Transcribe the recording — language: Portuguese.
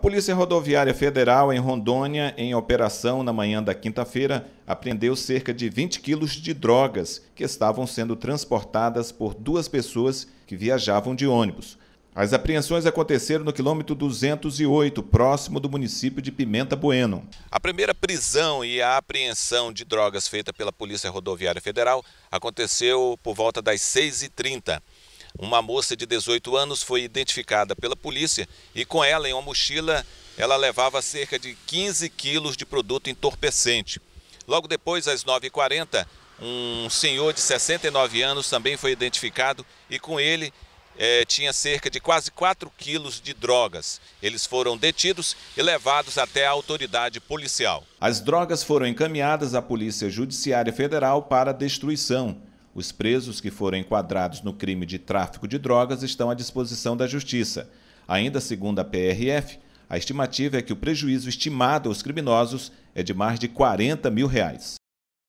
Polícia Rodoviária Federal em Rondônia, em operação na manhã da quinta-feira, apreendeu cerca de 20 quilos de drogas que estavam sendo transportadas por duas pessoas que viajavam de ônibus. As apreensões aconteceram no quilômetro 208, próximo do município de Pimenta Bueno. A primeira prisão e a apreensão de drogas feita pela Polícia Rodoviária Federal aconteceu por volta das 6h30. Uma moça de 18 anos foi identificada pela polícia e com ela em uma mochila ela levava cerca de 15 quilos de produto entorpecente. Logo depois, às 9h40, um senhor de 69 anos também foi identificado e com ele eh, tinha cerca de quase 4 quilos de drogas. Eles foram detidos e levados até a autoridade policial. As drogas foram encaminhadas à Polícia Judiciária Federal para destruição. Os presos que foram enquadrados no crime de tráfico de drogas estão à disposição da Justiça. Ainda segundo a PRF, a estimativa é que o prejuízo estimado aos criminosos é de mais de 40 mil reais.